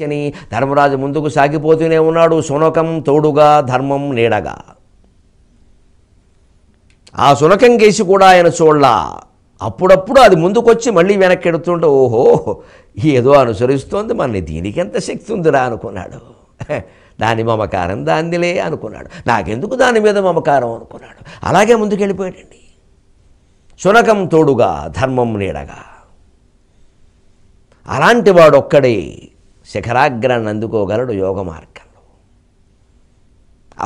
చని ధర్మరాజు ముందుకు సాగిపోతూనే ఉన్నాడు సునకం తోడుగా ధర్మం నీడగా ఆ సునకం కేసి కూడా ఆయన చూడలా అప్పుడప్పుడు అది ముందుకొచ్చి మళ్ళీ వెనక్కి ఎడుతుంటే ఓహో ఏదో అనుసరిస్తోంది మన దీనికి ఎంత శక్తి ఉందిరా అనుకున్నాడు దాని మమకారం దానిలే అనుకున్నాడు నాకెందుకు దాని మీద మమకారం అనుకున్నాడు అలాగే వెళ్ళిపోయాడండి శునకం తోడుగా ధర్మం నీడగా అలాంటి వాడొక్కడే శిఖరాగ్రాన్ని అందుకోగలడు యోగ మార్గంలో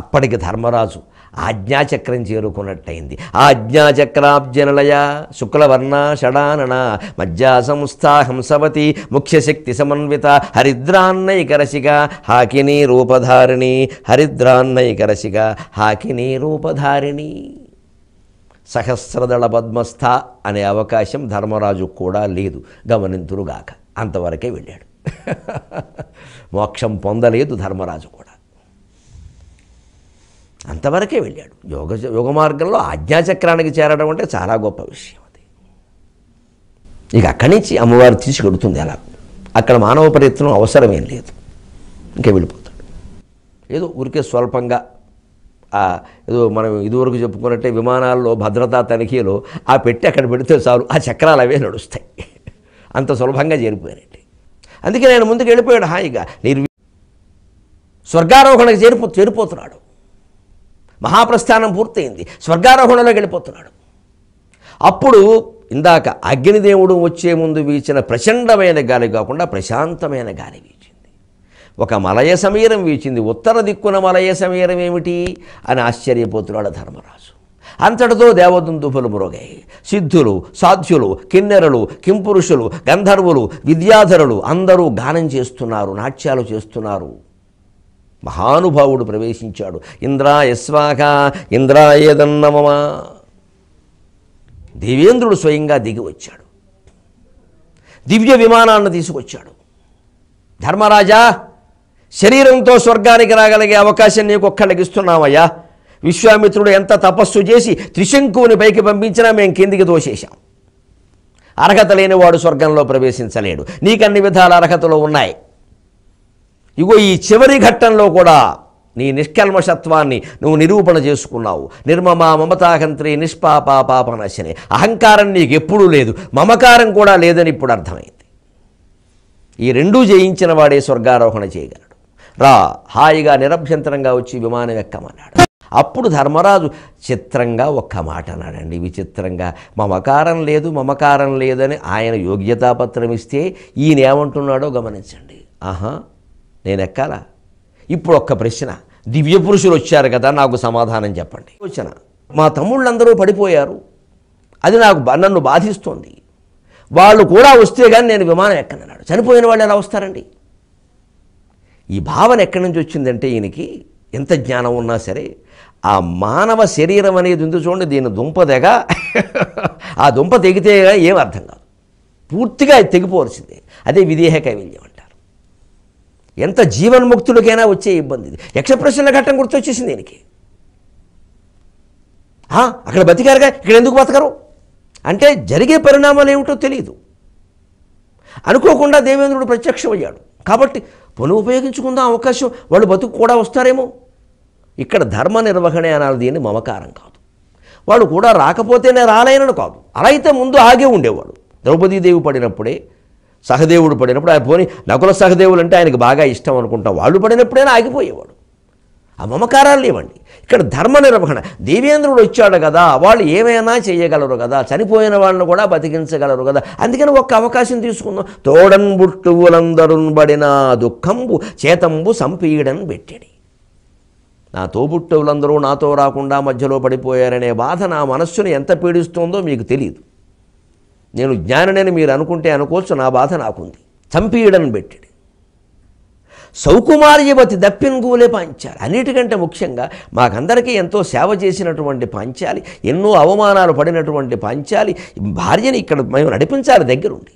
అప్పటికి ధర్మరాజు ఆజ్ఞాచక్రం చేరుకున్నట్టయింది ఆజ్ఞాచక్రాబ్జనలయ శుక్లవర్ణ షడానన మజ్జా సంస్థా హంసవతి ముఖ్యశక్తి సమన్విత హరిద్రాన్నైకరసిక హాకిని రూపధారిణి హరిద్రాన్నైకరసిక హాకిని రూపధారిణి సహస్రదళ పద్మస్థ అనే అవకాశం ధర్మరాజు కూడా లేదు గమనింతురుగాక అంతవరకే వెళ్ళాడు మోక్షం పొందలేదు ధర్మరాజు కూడా అంతవరకే వెళ్ళాడు యోగ యోగ మార్గంలో ఆజ్ఞాచక్రానికి చేరడం అంటే చాలా గొప్ప విషయం అది ఇక అక్కడి నుంచి అమ్మవారు తీసుకెడుతుంది అలా అక్కడ మానవ ప్రయత్నం అవసరమేం లేదు ఇంకా వెళ్ళిపోతాడు ఏదో ఊరికే స్వల్పంగా ఏదో మనం ఇదివరకు చెప్పుకున్నట్టే విమానాల్లో భద్రతా తనిఖీలో ఆ పెట్టి అక్కడ పెడితే చాలు ఆ చక్రాలు అవే నడుస్తాయి అంత సులభంగా చేరిపోయినట్టు అందుకే నేను ముందుకు వెళ్ళిపోయాడు హాయిగా నిర్వి స్వర్గారోహణకు చేరిపో చేరిపోతున్నాడు మహాప్రస్థానం పూర్తయింది స్వర్గారోహణలోకి వెళ్ళిపోతున్నాడు అప్పుడు ఇందాక అగ్నిదేవుడు వచ్చే ముందు వీచిన ప్రచండమైన గాలి కాకుండా ప్రశాంతమైన గాలి వీచింది ఒక మలయ సమీరం వీచింది ఉత్తర దిక్కున మలయ సమీరం ఏమిటి అని ఆశ్చర్యపోతున్నాడు ధర్మరాజు అంతటితో దేవదంతుఫులు మురుగాయి సిద్ధులు సాధ్యులు కిన్నెరలు కింపురుషులు గంధర్వులు విద్యాధరులు అందరూ గానం చేస్తున్నారు నాట్యాలు చేస్తున్నారు మహానుభావుడు ప్రవేశించాడు ఇంద్రా ఏదన్నమమా దేవేంద్రుడు స్వయంగా దిగి వచ్చాడు దివ్య విమానాన్ని తీసుకొచ్చాడు ధర్మరాజా శరీరంతో స్వర్గానికి రాగలిగే అవకాశం నీకు ఒక్క లగిస్తున్నావయ్యా విశ్వామిత్రుడు ఎంత తపస్సు చేసి త్రిశంకువుని పైకి పంపించినా మేము కిందికి దోషేశాం అర్హత లేనివాడు స్వర్గంలో ప్రవేశించలేడు నీకన్ని విధాల అర్హతలు ఉన్నాయి ఇగో ఈ చివరి ఘట్టంలో కూడా నీ నిష్కల్మషత్వాన్ని నువ్వు నిరూపణ చేసుకున్నావు నిర్మమ మమతాకంత్రి నిష్పాప అహంకారం నీకు ఎప్పుడూ లేదు మమకారం కూడా లేదని ఇప్పుడు అర్థమైంది ఈ రెండూ జయించిన వాడే స్వర్గారోహణ చేయగలడు రా హాయిగా నిరభ్యంతరంగా వచ్చి విమానం ఎక్కమన్నాడు అప్పుడు ధర్మరాజు చిత్రంగా ఒక్క మాట అన్నాడండి విచిత్రంగా మమకారం లేదు మమకారం లేదని ఆయన యోగ్యతాపత్రం ఇస్తే ఈయన ఏమంటున్నాడో గమనించండి ఆహా నేను ఎక్కాలా ఇప్పుడు ఒక్క ప్రశ్న దివ్య పురుషులు వచ్చారు కదా నాకు సమాధానం చెప్పండి వచ్చిన మా తమ్ముళ్ళందరూ పడిపోయారు అది నాకు నన్ను బాధిస్తుంది వాళ్ళు కూడా వస్తే కానీ నేను విమానం ఎక్కనన్నాడు చనిపోయిన వాళ్ళు ఎలా వస్తారండి ఈ భావన ఎక్కడి నుంచి వచ్చిందంటే ఈయనకి ఎంత జ్ఞానం ఉన్నా సరే ఆ మానవ శరీరం అనేది ఉంది చూడండి దీని దుంప ఆ దుంప తెగితే ఏం అర్థం కాదు పూర్తిగా తెగిపోవలసింది అదే విదేహ కైవల్యం అంటారు ఎంత జీవన్ముక్తులకైనా వచ్చే ఇబ్బంది ఇది యక్షప్రశ్న ఘట్టం గుర్తొచ్చేసింది దీనికి అక్కడ బతికారుగా ఇక్కడ ఎందుకు బతకరు అంటే జరిగే పరిణామాలు ఏమిటో తెలియదు అనుకోకుండా దేవేంద్రుడు ప్రత్యక్షమయ్యాడు కాబట్టి పనులు ఉపయోగించుకుందాం అవకాశం వాళ్ళు బతుకు కూడా వస్తారేమో ఇక్కడ ధర్మ నిర్వహణే అనాలి దీన్ని మమకారం కాదు వాడు కూడా రాకపోతేనే రాలేనని కాదు అలా అయితే ముందు ఆగే ఉండేవాడు ద్రౌపదీదేవి పడినప్పుడే సహదేవుడు పడినప్పుడు ఆయన పోని నకుల సహదేవులు అంటే ఆయనకు బాగా ఇష్టం అనుకుంటాం వాళ్ళు పడినప్పుడైనా ఆగిపోయేవాడు ఆ మమకారాలు లేవండి ఇక్కడ ధర్మ నిర్వహణ దేవేంద్రుడు వచ్చాడు కదా వాళ్ళు ఏమైనా చేయగలరు కదా చనిపోయిన వాళ్ళని కూడా బతికించగలరు కదా అందుకని ఒక్క అవకాశం తీసుకుందాం తోడన్ బుట్టువులందరున్ బడిన దుఃఖంబు చేతంబు సంపీయడం పెట్టాడు నా తోబుట్టవులందరూ నాతో రాకుండా మధ్యలో పడిపోయారనే బాధ నా మనస్సును ఎంత పీడిస్తుందో మీకు తెలియదు నేను జ్ఞాననని మీరు అనుకుంటే అనుకోవచ్చు నా బాధ నాకుంది చంపీయడం పెట్టాడు సౌకుమార్యవతి గూలే పాంచాలి అన్నిటికంటే ముఖ్యంగా మాకందరికీ ఎంతో సేవ చేసినటువంటి పాంచాలి ఎన్నో అవమానాలు పడినటువంటి పాంచాలి భార్యని ఇక్కడ మేము నడిపించాలి దగ్గరుండి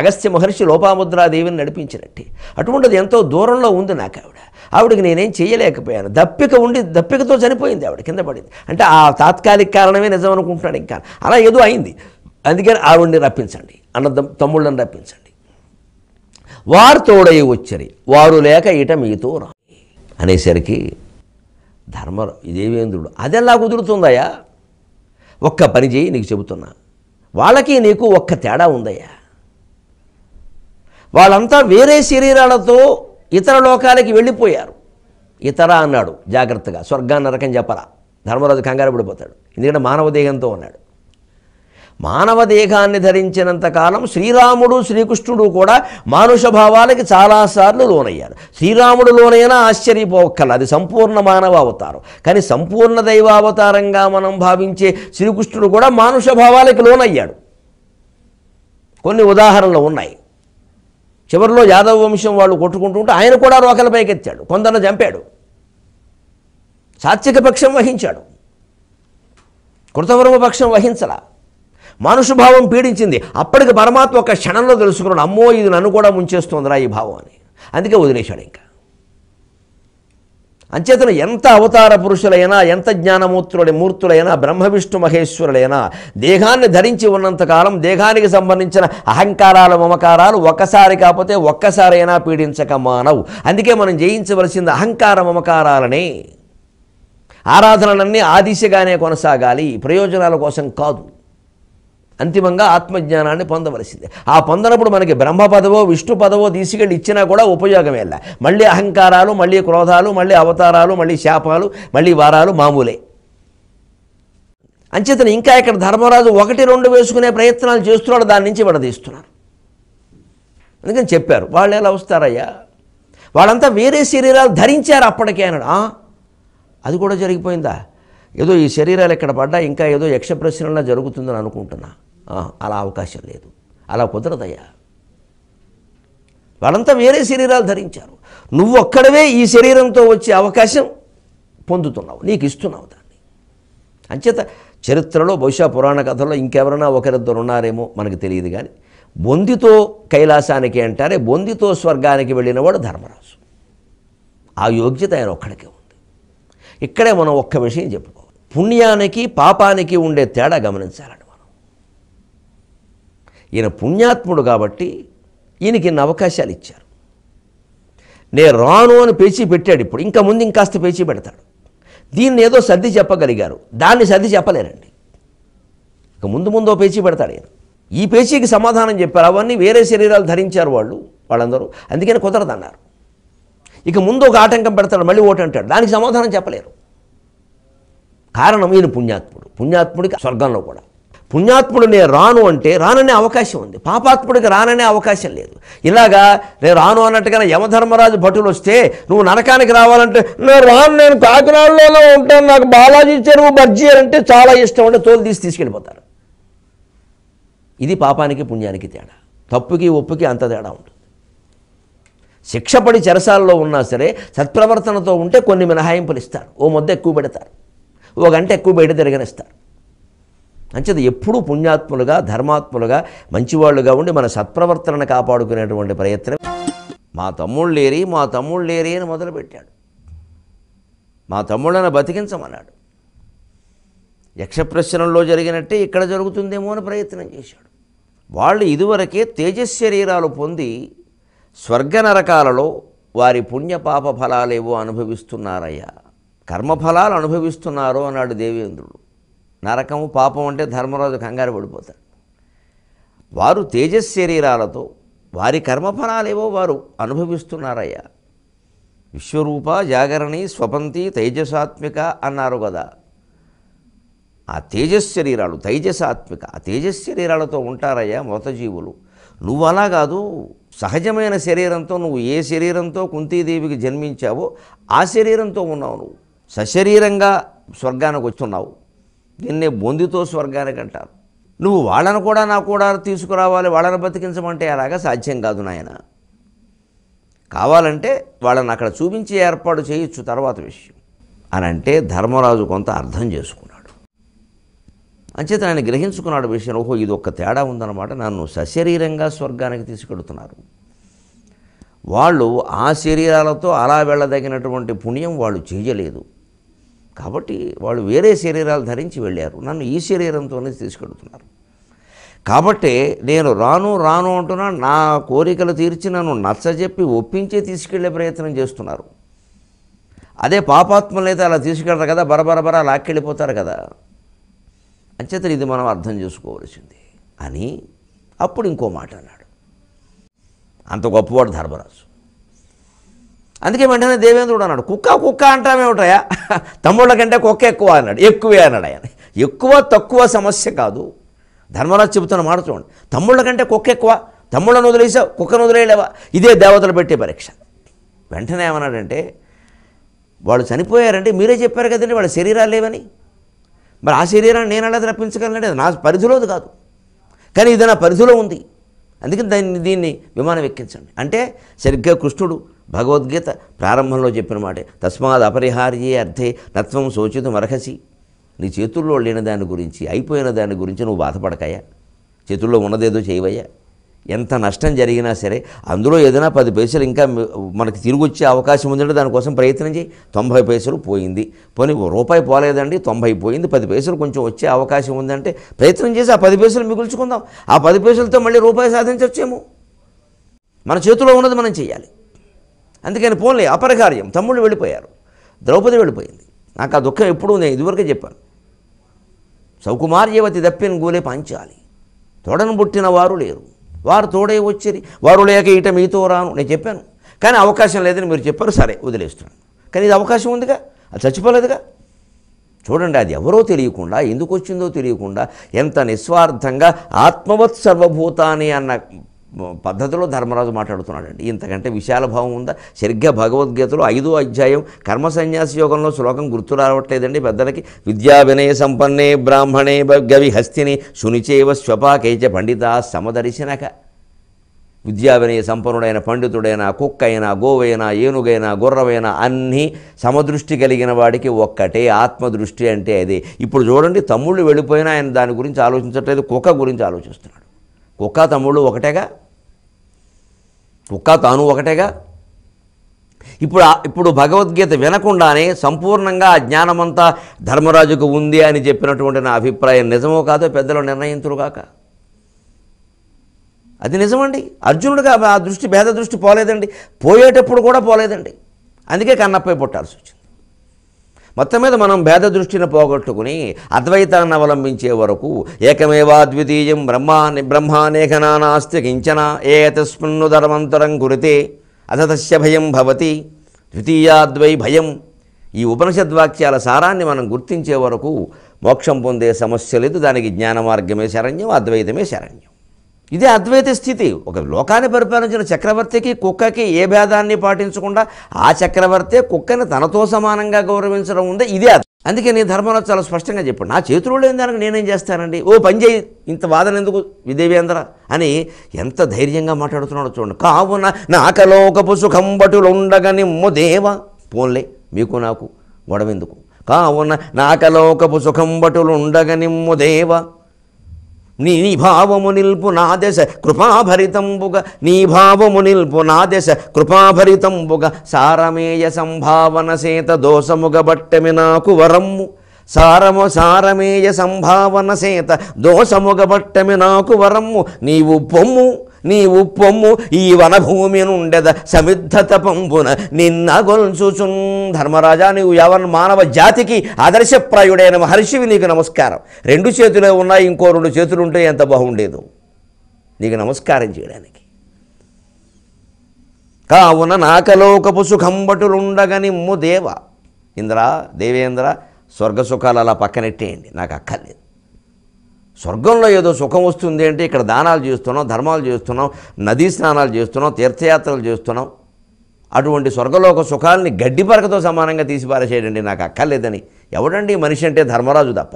అగస్త్య మహర్షి లోపాముద్రాదేవిని నడిపించినట్టే అటువంటిది ఎంతో దూరంలో ఉంది నాకు ఆవిడ ఆవిడకి నేనేం చేయలేకపోయాను దప్పిక ఉండి దప్పికతో చనిపోయింది ఆవిడ కింద పడింది అంటే ఆ తాత్కాలిక కారణమే నిజం అనుకుంటున్నాడు ఇంకా అలా ఏదో అయింది అందుకని ఆవిడ్ని రప్పించండి అన్న తమ్ముళ్ళని రప్పించండి వారు తోడై వచ్చరి వారు లేక ఇట మీతో రా అనేసరికి ధర్మ దేవేంద్రుడు ఎలా కుదురుతుందయ్యా ఒక్క పని చేయి నీకు చెబుతున్నా వాళ్ళకి నీకు ఒక్క తేడా ఉందయ్యా వాళ్ళంతా వేరే శరీరాలతో ఇతర లోకాలకి వెళ్ళిపోయారు ఇతర అన్నాడు జాగ్రత్తగా స్వర్గాన్ని నరకం చెప్పరా ధర్మరాజు కంగారు పడిపోతాడు ఎందుకంటే మానవ దేహంతో ఉన్నాడు మానవ దేహాన్ని ధరించినంతకాలం శ్రీరాముడు శ్రీకృష్ణుడు కూడా మానుష భావాలకి చాలాసార్లు లోనయ్యారు శ్రీరాముడు లోనైనా ఆశ్చర్యపోక్కల అది సంపూర్ణ మానవ అవతారం కానీ సంపూర్ణ దైవావతారంగా మనం భావించే శ్రీకృష్ణుడు కూడా మానుష భావాలకి లోనయ్యాడు కొన్ని ఉదాహరణలు ఉన్నాయి చివరిలో యాదవ వంశం వాళ్ళు కొట్టుకుంటుంటే ఆయన కూడా రోకల పైకెత్తాడు కొందరు చంపాడు సాత్విక పక్షం వహించాడు కృతవర్మ పక్షం వహించల మానుషభావం పీడించింది అప్పటికి పరమాత్మ ఒక క్షణంలో తెలుసుకున్నాడు అమ్మో ఇది నన్ను కూడా ముంచేస్తుందిరా ఈ భావం అని అందుకే వదిలేశాడు ఇంకా అంచేతను ఎంత అవతార పురుషులైనా ఎంత జ్ఞానమూర్తులైన మూర్తులైనా బ్రహ్మ విష్ణు మహేశ్వరులైనా దేహాన్ని ధరించి ఉన్నంతకాలం దేహానికి సంబంధించిన అహంకారాలు మమకారాలు ఒక్కసారి కాకపోతే ఒక్కసారైనా పీడించక మానవు అందుకే మనం జయించవలసింది అహంకార మమకారాలనే ఆరాధనలన్నీ ఆ దిశగానే కొనసాగాలి ప్రయోజనాల కోసం కాదు అంతిమంగా ఆత్మజ్ఞానాన్ని పొందవలసిందే ఆ పొందనప్పుడు మనకి బ్రహ్మ పదవో విష్ణు పదవో తీసుకెళ్ళి ఇచ్చినా కూడా ఉపయోగమే మళ్ళీ అహంకారాలు మళ్ళీ క్రోధాలు మళ్ళీ అవతారాలు మళ్ళీ శాపాలు మళ్ళీ వారాలు మామూలే అంచేతను ఇంకా ఇక్కడ ధర్మరాజు ఒకటి రెండు వేసుకునే ప్రయత్నాలు చేస్తున్నాడు దాని నుంచి విడదీస్తున్నారు అందుకని చెప్పారు వాళ్ళు ఎలా వస్తారయ్యా వాళ్ళంతా వేరే శరీరాలు ధరించారు అప్పటికే అన్నాడు అది కూడా జరిగిపోయిందా ఏదో ఈ శరీరాలు ఎక్కడ పడ్డా ఇంకా ఏదో యక్ష ప్రశ్నలా జరుగుతుందని అనుకుంటున్నా అలా అవకాశం లేదు అలా కుదరదయ్యా వాళ్ళంతా వేరే శరీరాలు ధరించారు నువ్వు ఒక్కడవే ఈ శరీరంతో వచ్చే అవకాశం పొందుతున్నావు నీకు ఇస్తున్నావు దాన్ని అంచేత చరిత్రలో బహుశా పురాణ కథల్లో ఇంకెవరైనా ఒకరిద్దరు ఉన్నారేమో మనకు తెలియదు కానీ బొందితో కైలాసానికి అంటారే బొందితో స్వర్గానికి వెళ్ళినవాడు ధర్మరాజు ఆ యోగ్యత ఆయన ఒక్కడికే ఉంది ఇక్కడే మనం ఒక్క విషయం చెప్పుకోవాలి పుణ్యానికి పాపానికి ఉండే తేడా గమనించాలంట ఈయన పుణ్యాత్ముడు కాబట్టి ఈయనకి ఇన్ని అవకాశాలు ఇచ్చారు నేను రాను అని పేచి పెట్టాడు ఇప్పుడు ఇంకా ముందు ఇంకాస్త పేచి పెడతాడు దీన్ని ఏదో సర్ది చెప్పగలిగారు దాన్ని సర్ది చెప్పలేరండి ఇక ముందు ముందో పేచి పెడతాడు ఈయన ఈ పేచీకి సమాధానం చెప్పారు అవన్నీ వేరే శరీరాలు ధరించారు వాళ్ళు వాళ్ళందరూ అందుకని కుదరదన్నారు ఇక ముందు ఒక ఆటంకం పెడతాడు మళ్ళీ ఓటు అంటాడు దానికి సమాధానం చెప్పలేరు కారణం ఈయన పుణ్యాత్ముడు పుణ్యాత్ముడికి స్వర్గంలో కూడా పుణ్యాత్ముడు నేను రాను అంటే రాననే అవకాశం ఉంది పాపాత్ముడికి రాననే అవకాశం లేదు ఇలాగా నేను రాను అన్నట్టుగా యమధర్మరాజు భటులు వస్తే నువ్వు నరకానికి రావాలంటే నేను రాను నేను కాకినాడలోనే ఉంటాను నాకు బాలాజీ చెరువు బర్జీ అంటే చాలా ఇష్టం అంటే తోలు తీసి తీసుకెళ్ళిపోతారు ఇది పాపానికి పుణ్యానికి తేడా తప్పుకి ఒప్పుకి అంత తేడా ఉంటుంది శిక్షపడి చెరసాల్లో ఉన్నా సరే సత్ప్రవర్తనతో ఉంటే కొన్ని మినహాయింపులు ఇస్తారు ఓ మొద్ద ఎక్కువ పెడతారు ఓ గంట ఎక్కువ బయట తిరగనిస్తారు అంచేది ఎప్పుడూ పుణ్యాత్ములుగా ధర్మాత్ములుగా మంచివాళ్ళుగా ఉండి మన సత్ప్రవర్తనను కాపాడుకునేటువంటి ప్రయత్నం మా తమ్ముళ్ళు లేరి మా తమ్ముళ్ళు లేరి అని మొదలుపెట్టాడు మా తమ్ముళ్ళను బతికించమన్నాడు యక్షప్రశ్నంలో జరిగినట్టే ఇక్కడ జరుగుతుందేమో అని ప్రయత్నం చేశాడు వాళ్ళు ఇదివరకే తేజశరీరాలు పొంది స్వర్గ నరకాలలో వారి పుణ్యపాప ఫలాలేవో అనుభవిస్తున్నారయ్యా కర్మఫలాలు అనుభవిస్తున్నారో అన్నాడు దేవేంద్రుడు నరకము పాపం అంటే ధర్మరాజు కంగారు పడిపోతాడు వారు తేజస్ శరీరాలతో వారి కర్మఫలాలేవో వారు అనుభవిస్తున్నారయ్యా విశ్వరూప జాగరణి స్వపంతి తేజసాత్మిక అన్నారు కదా ఆ తేజస్ శరీరాలు తేజసాత్మిక ఆ తేజస్ శరీరాలతో ఉంటారయ్యా మృతజీవులు నువ్వు అలా కాదు సహజమైన శరీరంతో నువ్వు ఏ శరీరంతో కుంతీదేవికి జన్మించావో ఆ శరీరంతో ఉన్నావు నువ్వు సశరీరంగా స్వర్గానికి వచ్చున్నావు నిన్నే బొందితో స్వర్గానికి అంటారు నువ్వు వాళ్ళను కూడా నా కూడా తీసుకురావాలి వాళ్ళని బతికించమంటే అలాగా సాధ్యం కాదు నాయన కావాలంటే వాళ్ళని అక్కడ చూపించి ఏర్పాటు చేయొచ్చు తర్వాత విషయం అని అంటే ధర్మరాజు కొంత అర్థం చేసుకున్నాడు అంచేత ఆయన గ్రహించుకున్నాడు విషయం ఓహో ఇది ఒక్క తేడా ఉందన్నమాట నన్ను సశరీరంగా స్వర్గానికి తీసుకెడుతున్నారు వాళ్ళు ఆ శరీరాలతో అలా వెళ్ళదగినటువంటి పుణ్యం వాళ్ళు చేయలేదు కాబట్టి వాళ్ళు వేరే శరీరాలు ధరించి వెళ్ళారు నన్ను ఈ శరీరంతోనే తీసుకెడుతున్నారు కాబట్టి నేను రాను రాను అంటున్నా నా కోరికలు తీర్చి నన్ను నచ్చజెప్పి ఒప్పించే తీసుకెళ్లే ప్రయత్నం చేస్తున్నారు అదే పాపాత్మలు అయితే అలా తీసుకెళ్ళరు కదా బరబరబర లాక్కెళ్ళిపోతారు కదా అంచేత ఇది మనం అర్థం చేసుకోవలసింది అని అప్పుడు ఇంకో మాట అన్నాడు అంత గొప్పవాడు ధర్మరాజు అందుకే వెంటనే దేవేంద్రుడు అన్నాడు కుక్క కుక్క అంటామేమిటయా తమ్ముళ్ళ కంటే కుక్క ఎక్కువ అన్నాడు ఎక్కువే అన్నాడు ఆయన ఎక్కువ తక్కువ సమస్య కాదు ధర్మరాజు చెబుతున్న మాట చూడండి తమ్ముళ్ళ కంటే కుక్క ఎక్కువ తమ్ముళ్ళను వదిలేసా కుక్కను వదిలేయలేవా ఇదే దేవతలు పెట్టే పరీక్ష వెంటనే ఏమన్నాడంటే వాళ్ళు చనిపోయారంటే మీరే చెప్పారు కదండి వాళ్ళ శరీరాలు లేవని మరి ఆ శరీరాన్ని నేను అలా అది నా పరిధిలోది కాదు కానీ ఇది నా పరిధిలో ఉంది అందుకని దాన్ని దీన్ని విమానం ఎక్కించండి అంటే సరిగ్గా కృష్ణుడు భగవద్గీత ప్రారంభంలో చెప్పిన మాటే తస్మాత్ అపరిహార్యే అర్థే నత్వం శోచితం అర్హసి నీ చేతుల్లో లేని దాని గురించి అయిపోయిన దాని గురించి నువ్వు బాధపడకాయా చేతుల్లో ఉన్నదేదో చేయవయ్యా ఎంత నష్టం జరిగినా సరే అందులో ఏదైనా పది పైసలు ఇంకా మనకి తిరిగి వచ్చే అవకాశం ఉందంటే దానికోసం ప్రయత్నం చేయి తొంభై పైసలు పోయింది పోనీ రూపాయి పోలేదండి తొంభై పోయింది పది పైసలు కొంచెం వచ్చే అవకాశం ఉందంటే ప్రయత్నం చేసి ఆ పది పైసలు మిగుల్చుకుందాం ఆ పది పైసలతో మళ్ళీ రూపాయి సాధించవచ్చేమో మన చేతిలో ఉన్నది మనం చేయాలి అందుకని పోన్లే అపరకార్యం తమ్ముళ్ళు వెళ్ళిపోయారు ద్రౌపది వెళ్ళిపోయింది నాకు ఆ దుఃఖం ఎప్పుడూ నేను ఇదివరకే చెప్పాను సౌకుమార్యవతి దప్పిన గూలే పంచాలి తోడను పుట్టిన వారు లేరు వారు తోడే వచ్చిరి వారు లేక ఇట మీతో రాను నేను చెప్పాను కానీ అవకాశం లేదని మీరు చెప్పారు సరే వదిలేస్తున్నాను కానీ ఇది అవకాశం ఉందిగా అది చచ్చిపోలేదుగా చూడండి అది ఎవరో తెలియకుండా ఎందుకు వచ్చిందో తెలియకుండా ఎంత నిస్వార్థంగా ఆత్మవత్ సర్వభూతాన్ని అన్న పద్ధతిలో ధర్మరాజు మాట్లాడుతున్నాడండి ఇంతకంటే విశాల భావం ఉందా సరిగ్గా భగవద్గీతలో ఐదో అధ్యాయం కర్మ సన్యాసి యోగంలో శ్లోకం గుర్తు రావట్లేదండి పెద్దలకి విద్యా వినయ సంపన్నే బ్రాహ్మణే గవి హస్తిని సునిచేవ స్వపాకైచ పండిత సమదర్శినక విద్యా వినయ సంపన్నుడైన పండితుడైన కుక్కైనా గోవైనా ఏనుగైనా గుర్రవైనా అన్నీ సమదృష్టి కలిగిన వాడికి ఒక్కటే ఆత్మదృష్టి అంటే అదే ఇప్పుడు చూడండి తమ్ముళ్ళు వెళ్ళిపోయినా ఆయన దాని గురించి ఆలోచించట్లేదు కుక్క గురించి ఆలోచిస్తున్నాడు కుక్క తమ్ముళ్ళు ఒకటేగా కుక్క తాను ఒకటేగా ఇప్పుడు ఇప్పుడు భగవద్గీత వినకుండానే సంపూర్ణంగా ఆ జ్ఞానమంతా ధర్మరాజుకు ఉంది అని చెప్పినటువంటి నా అభిప్రాయం నిజమో కాదో పెద్దలు కాక అది నిజమండి అర్జునుడిగా ఆ దృష్టి భేద దృష్టి పోలేదండి పోయేటప్పుడు కూడా పోలేదండి అందుకే కన్నప్పై పుట్టాల్సి వచ్చింది మొత్తం మీద మనం భేద దృష్టిని పోగొట్టుకుని అద్వైతాన్ని అవలంబించే వరకు ఏకమేవాద్వితీయం బ్రహ్మాని బ్రహ్మానేకనానాస్తి కించన ఏ తస్మిన్ను ధర్మంతరం కురితే అసతస్య భయం భవతి ద్వితీయాద్వై భయం ఈ ఉపనిషద్వాక్యాల సారాన్ని మనం గుర్తించే వరకు మోక్షం పొందే సమస్య లేదు దానికి జ్ఞానమార్గమే శరణ్యం అద్వైతమే శరణ్యం ఇదే అద్వైత స్థితి ఒక లోకాన్ని పరిపాలించిన చక్రవర్తికి కుక్కకి ఏ భేదాన్ని పాటించకుండా ఆ చక్రవర్తే కుక్కని తనతో సమానంగా గౌరవించడం ఉందే ఇదే అందుకే నేను ధర్మంలో చాలా స్పష్టంగా చెప్పాను నా చేతులు లేని దానికి నేనేం చేస్తానండి ఓ పని చేయి ఇంత వాదన ఎందుకు విదేవేంద్ర అని ఎంత ధైర్యంగా మాట్లాడుతున్నాడో చూడండి కావున నాకలోకపు సుఖం బటులు నిమ్ము దేవ పోన్లే మీకు నాకు గొడవ ఎందుకు కావున నాకలోకపు సుఖం బటులుండగా నిమ్ము దేవ నీ భావము నిల్పు నా దశ కృపాభరితంబుగ నీ భావము నిల్పు నా దశ కృపాభరితంబుగ సారమేయ సంభావన సేత దోషముగ బట్టెమి నాకు వరమ్ము సారము సారమేయ సంభావన సేత దోషముగ బట్టెమి నాకు వరమ్ము నీవు పొమ్ము నీవు పొమ్ము ఈ వనభూమి నుండెద సమిద్ధత పంపున నిన్న గొల్చుచున్ ధర్మరాజా నీవు ఎవరి మానవ జాతికి ఆదర్శప్రాయుడైన మహర్షివి నీకు నమస్కారం రెండు చేతులే ఉన్నాయి ఇంకో రెండు చేతులు ఉంటే ఎంత బాగుండేదు నీకు నమస్కారం చేయడానికి కావున నాకలోకపు సుఖంబటులుండగని దేవ ఇంద్ర దేవేంద్ర స్వర్గసుఖాలు అలా పక్కనెట్టేయండి నాకు అక్కర్లేదు స్వర్గంలో ఏదో సుఖం వస్తుంది అంటే ఇక్కడ దానాలు చేస్తున్నాం ధర్మాలు చేస్తున్నాం నదీ స్నానాలు చేస్తున్నాం తీర్థయాత్రలు చేస్తున్నాం అటువంటి స్వర్గలోక ఒక గడ్డి పరకతో సమానంగా పారేసేయండి నాకు అక్కర్లేదని ఎవడండి మనిషి అంటే ధర్మరాజు తప్ప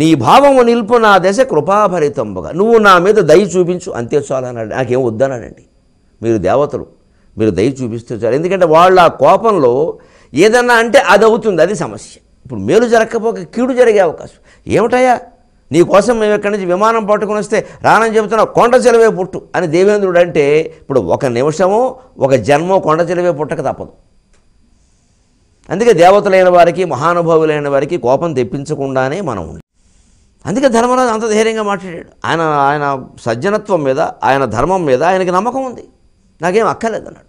నీ భావము నిలుపు నా దశ కృపాభరితంబుగా నువ్వు నా మీద దయ చూపించు అంతే చాలన్నాడు నాకేం వద్దనాడండి మీరు దేవతలు మీరు దయ చూపిస్తే చాలు ఎందుకంటే వాళ్ళ కోపంలో ఏదన్నా అంటే అది అవుతుంది అది సమస్య ఇప్పుడు మేలు జరగకపోక కీడు జరిగే అవకాశం ఏమిటయ్యా నీకోసం మేము ఎక్కడి నుంచి విమానం పట్టుకుని వస్తే రానని చెబుతున్నావు కొండ చెలవే పుట్టు అని దేవేంద్రుడు అంటే ఇప్పుడు ఒక నిమిషము ఒక జన్మో కొండ చెలవే పుట్టక తప్పదు అందుకే దేవతలైన వారికి మహానుభావులైన వారికి కోపం తెప్పించకుండానే మనం ఉండి అందుకే ధర్మరాజు అంత ధైర్యంగా మాట్లాడాడు ఆయన ఆయన సజ్జనత్వం మీద ఆయన ధర్మం మీద ఆయనకి నమ్మకం ఉంది నాకేం అక్కర్లేదన్నాడు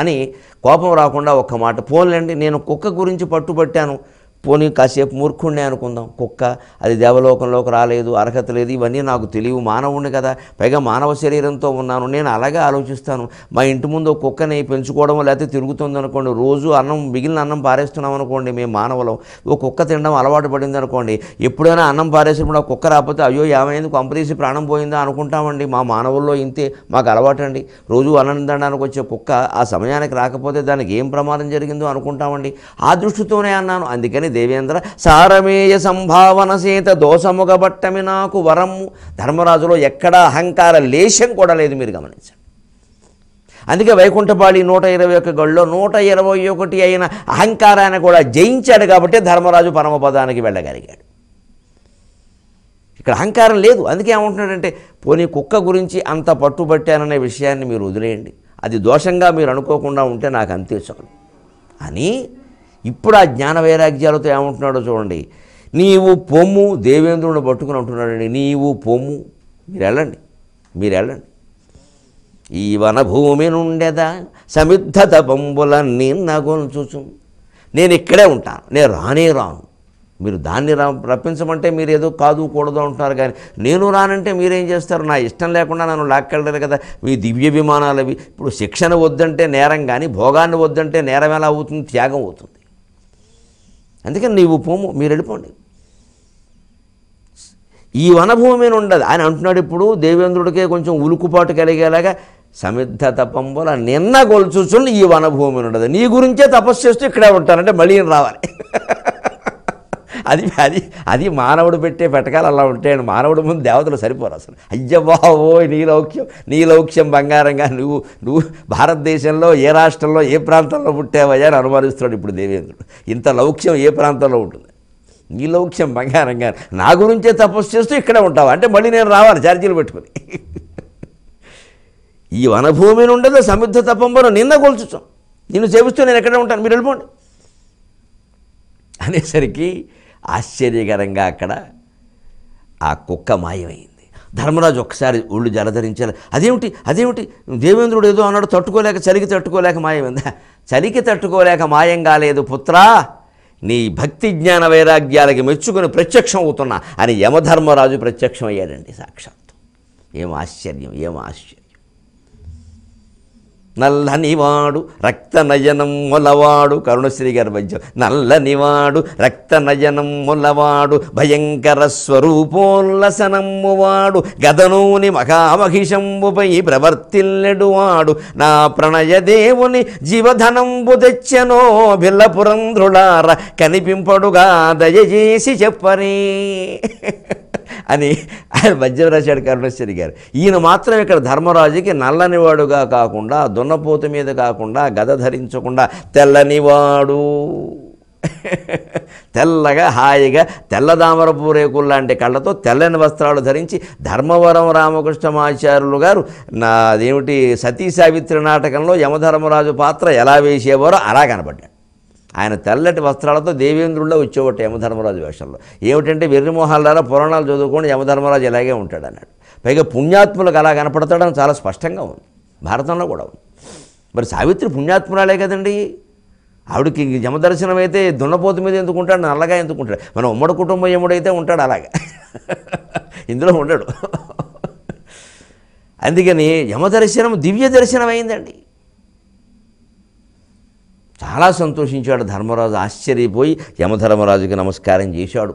అని కోపం రాకుండా ఒక్క మాట పోలేండి నేను కుక్క గురించి పట్టుబట్టాను పోనీ కాసేపు మూర్ఖుణ్ణే అనుకుందాం కుక్క అది దేవలోకంలోకి రాలేదు అర్హత లేదు ఇవన్నీ నాకు తెలియవు మానవుణ్ణి కదా పైగా మానవ శరీరంతో ఉన్నాను నేను అలాగే ఆలోచిస్తాను మా ఇంటి ముందు కుక్కని పెంచుకోవడం లేకపోతే తిరుగుతుంది అనుకోండి రోజు అన్నం మిగిలిన అన్నం పారేస్తున్నాం అనుకోండి మేము మానవులం ఓ కుక్క తినడం అలవాటు పడింది అనుకోండి ఎప్పుడైనా అన్నం పారేసినప్పుడు ఆ కుక్క రాకపోతే అయ్యో ఏమైంది కొంపదీసి ప్రాణం పోయిందా అనుకుంటామండి మా మానవుల్లో ఇంతే మాకు అలవాటు అండి రోజు అన్నం తినడానికి వచ్చే కుక్క ఆ సమయానికి రాకపోతే దానికి ఏం ప్రమాదం జరిగిందో అనుకుంటామండి ఆ దృష్టితోనే అన్నాను అందుకని దేవేంద్ర సారమేయ సంభావన సీత దోషముగబట్టమి నాకు వరము ధర్మరాజులో ఎక్కడా అహంకార లేశం కూడా లేదు మీరు గమనించండి అందుకే వైకుంఠపాడి నూట ఇరవై ఒక్క గడిలో నూట ఇరవై ఒకటి అయిన అహంకారాన్ని కూడా జయించాడు కాబట్టి ధర్మరాజు పరమపదానికి వెళ్ళగలిగాడు ఇక్కడ అహంకారం లేదు అందుకే ఏమంటున్నాడంటే పోనీ కుక్క గురించి అంత పట్టుబట్టాననే విషయాన్ని మీరు వదిలేయండి అది దోషంగా మీరు అనుకోకుండా ఉంటే నాకు అంతే చాలు అని ఇప్పుడు ఆ జ్ఞాన వైరాగ్యాలతో ఏమంటున్నాడో చూడండి నీవు పొమ్ము దేవేంద్రుడు పట్టుకుని అంటున్నాడండి నీవు పొమ్ము మీరు వెళ్ళండి మీరు వెళ్ళండి ఈ వనభూమి నుండేదా సమిద్ధత పంబులన్నీ నగొల్చుచు నేను ఇక్కడే ఉంటాను నేను రానే రాను మీరు దాన్ని రా రప్పించమంటే మీరు ఏదో కాదు కూడదు అంటున్నారు కానీ నేను రానంటే మీరేం చేస్తారు నా ఇష్టం లేకుండా నన్ను లాక్కెళ్ళరు కదా మీ దివ్య విమానాలు ఇప్పుడు శిక్షణ వద్దంటే నేరం కానీ భోగాన్ని వద్దంటే నేరం ఎలా అవుతుంది త్యాగం అవుతుంది అందుకని నీవు పోము మీరు వెళ్ళిపోండి ఈ వనభూమి ఉండదు ఆయన అంటున్నాడు ఇప్పుడు దేవేంద్రుడికే కొంచెం ఉలుకుపాటు కలిగేలాగా సమిద్ధ తపం వల్ల నిన్న గొలుచుచుని ఈ వనభూమి ఉండదు నీ గురించే తపస్సు చేస్తూ ఇక్కడే ఉంటానంటే మళ్ళీ రావాలి అది అది అది మానవుడు పెట్టే పెట్టకాలు అలా ఉంటాయండి మానవుడు ముందు దేవతలు సరిపోరు అసలు అయ్యబావో నీ లౌక్యం నీ లౌక్యం బంగారంగా నువ్వు నువ్వు భారతదేశంలో ఏ రాష్ట్రంలో ఏ ప్రాంతంలో పుట్టావయ్యా అని అనుమానిస్తున్నాడు ఇప్పుడు దేవేంద్రుడు ఇంత లౌక్యం ఏ ప్రాంతంలో ఉంటుంది నీ లౌక్యం బంగారంగా నా గురించే తపస్సు చేస్తూ ఇక్కడే ఉంటావు అంటే మళ్ళీ నేను రావాలి ఛార్జీలు పెట్టుకుని ఈ వనభూమి ఉండదు సముద్ర తపంబరం నిన్న కొలుచుతాం నిన్ను సేవిస్తూ నేను ఎక్కడ ఉంటాను మీరు వెళ్ళిపోండి అనేసరికి ఆశ్చర్యకరంగా అక్కడ ఆ కుక్క మాయమైంది ధర్మరాజు ఒక్కసారి ఒళ్ళు జలధరించాలి అదేమిటి అదేమిటి దేవేంద్రుడు ఏదో అన్నాడు తట్టుకోలేక చలికి తట్టుకోలేక మాయమైందా చలికి తట్టుకోలేక మాయం కాలేదు పుత్రా నీ భక్తి జ్ఞాన వైరాగ్యాలకి మెచ్చుకొని ప్రత్యక్షం అవుతున్నా అని యమధర్మరాజు ప్రత్యక్షం అయ్యాడండి సాక్షాత్తు ఏం ఆశ్చర్యం ఏం ఆశ్చర్యం నల్లనివాడు రక్తనయనం మొలవాడు కరుణశ్రీ గారి వైద్యం నల్లనివాడు రక్తనయనం మొలవాడు భయంకర స్వరూపోల్లసనమ్మువాడు గదనూని మహామహిషంబుపై ప్రవర్తిల్లెడువాడు నా ప్రణయదేవుని జీవధనంబు తెచ్చెనో బిల్లపురంధ్రుడార కనిపింపడుగా దయచేసి చెప్పరే అని ఆయన మధ్యం రాశాడు కరుణశ్వరి గారు ఈయన మాత్రం ఇక్కడ ధర్మరాజుకి నల్లనివాడుగా కాకుండా దున్నపోత మీద కాకుండా గద ధరించకుండా తెల్లనివాడు తెల్లగా హాయిగా తెల్లదామర పూరేకులు లాంటి కళ్ళతో తెల్లని వస్త్రాలు ధరించి ధర్మవరం రామకృష్ణమాచార్యులు గారు నా అదేమిటి సతీ సావిత్రి నాటకంలో యమధర్మరాజు పాత్ర ఎలా వేసేవారో అలా కనబడ్డాడు ఆయన తెల్లటి వస్త్రాలతో దేవేంద్రుడిలో వచ్చేవాట యమధర్మరాజు వేషంలో ఏమిటంటే ద్వారా పురాణాలు చదువుకోండి యమధర్మరాజు ఇలాగే ఉంటాడు అన్నాడు పైగా పుణ్యాత్ములకు అలా కనపడతాడని చాలా స్పష్టంగా ఉంది భారతంలో కూడా ఉంది మరి సావిత్రి పుణ్యాత్మురాలే కదండి ఆవిడకి యమదర్శనం అయితే దున్నపోతు మీద ఎందుకుంటాడు నల్లగా ఎందుకుంటాడు మన ఉమ్మడి కుటుంబం ఎముడైతే ఉంటాడు అలాగా ఇందులో ఉండడు అందుకని యమదర్శనం దివ్య దర్శనం అయిందండి చాలా సంతోషించాడు ధర్మరాజు ఆశ్చర్యపోయి యమధర్మరాజుకి నమస్కారం చేశాడు